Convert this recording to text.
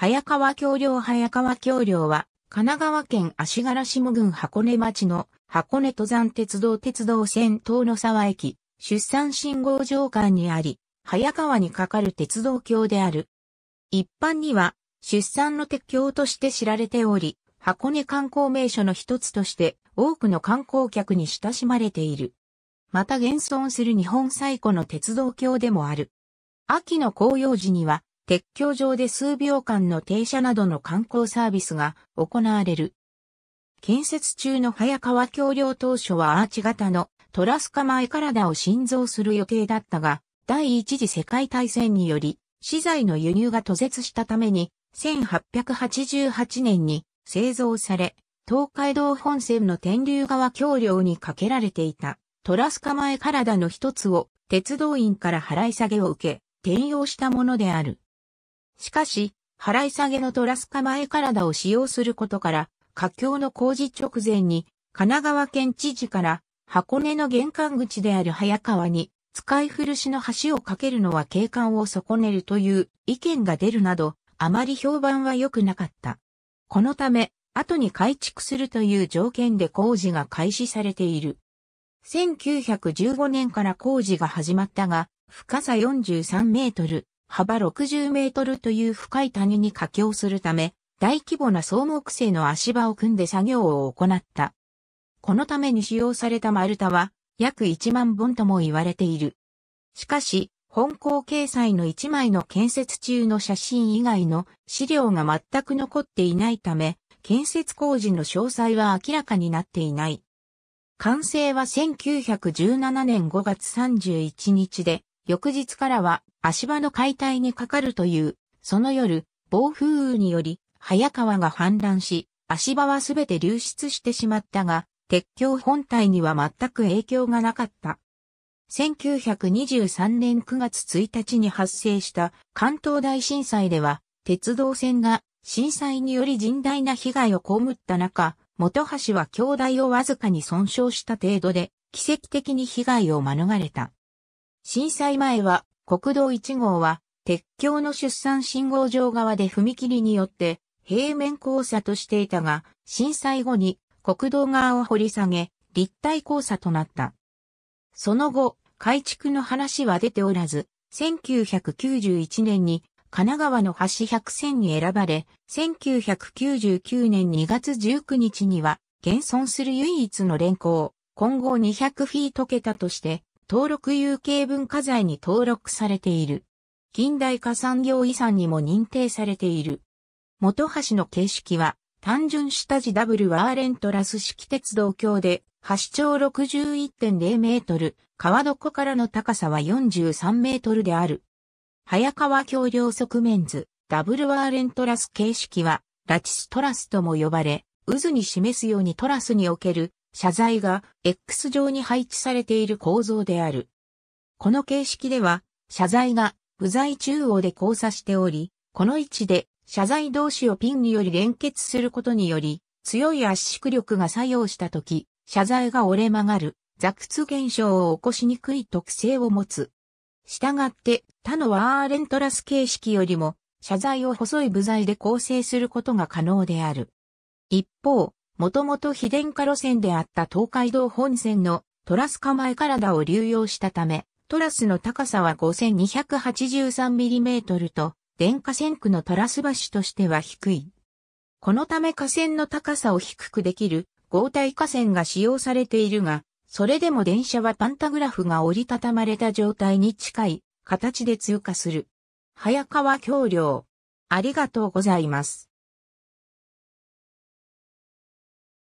早川橋梁早川橋梁は、神奈川県足柄下郡箱根町の箱根登山鉄道鉄道線東の沢駅、出産信号場間にあり、早川に架かる鉄道橋である。一般には、出産の鉄橋として知られており、箱根観光名所の一つとして多くの観光客に親しまれている。また現存する日本最古の鉄道橋でもある。秋の紅葉時には鉄橋上で数秒間の停車などの観光サービスが行われる。建設中の早川橋梁当初はアーチ型のトラスカえ体を新造する予定だったが、第一次世界大戦により、資材の輸入が途絶したために、1888年に製造され、東海道本線の天竜川橋梁に架けられていたトラスカえ体の一つを鉄道員から払い下げを受け、転用したものである。しかし、払い下げのトラスカ前体を使用することから、架橋の工事直前に、神奈川県知事から、箱根の玄関口である早川に、使い古しの橋を架けるのは景観を損ねるという意見が出るなど、あまり評判は良くなかった。このため、後に改築するという条件で工事が開始されている。1915年から工事が始まったが、深さ43メートル、幅60メートルという深い谷に架橋するため、大規模な総木製の足場を組んで作業を行った。このために使用された丸太は約1万本とも言われている。しかし、本校掲載の1枚の建設中の写真以外の資料が全く残っていないため、建設工事の詳細は明らかになっていない。完成は1917年5月31日で、翌日からは足場の解体にかかるという、その夜、暴風雨により、早川が氾濫し、足場はすべて流出してしまったが、鉄橋本体には全く影響がなかった。1923年9月1日に発生した関東大震災では、鉄道線が震災により甚大な被害を被った中、元橋は兄弟をわずかに損傷した程度で、奇跡的に被害を免れた。震災前は国道1号は鉄橋の出産信号場側で踏切によって平面交差としていたが、震災後に国道側を掘り下げ、立体交差となった。その後、改築の話は出ておらず、1991年に神奈川の橋100線に選ばれ、1999年2月19日には、現存する唯一の連行、今後200フィート桁として、登録有形文化財に登録されている。近代化産業遺産にも認定されている。元橋の形式は、単純下地ダブルワーレントラス式鉄道橋で、橋長61.0メートル、川床からの高さは43メートルである。早川橋梁側面図、ダブルワーレントラス形式は、ラチストラスとも呼ばれ、渦に示すようにトラスにおける謝罪が X 上に配置されている構造である。この形式では、謝罪が部材中央で交差しており、この位置で謝罪同士をピンにより連結することにより、強い圧縮力が作用したとき、謝罪が折れ曲がる、雑屈現象を起こしにくい特性を持つ。したがって他のワーレントラス形式よりも謝罪を細い部材で構成することが可能である。一方、もともと非電化路線であった東海道本線のトラス構え体を流用したため、トラスの高さは 5283mm と、電化線区のトラス橋としては低い。このため河川の高さを低くできる合体河川が使用されているが、それでも電車はパンタグラフが折りたたまれた状態に近い形で通過する。早川橋梁。ありがとうございます。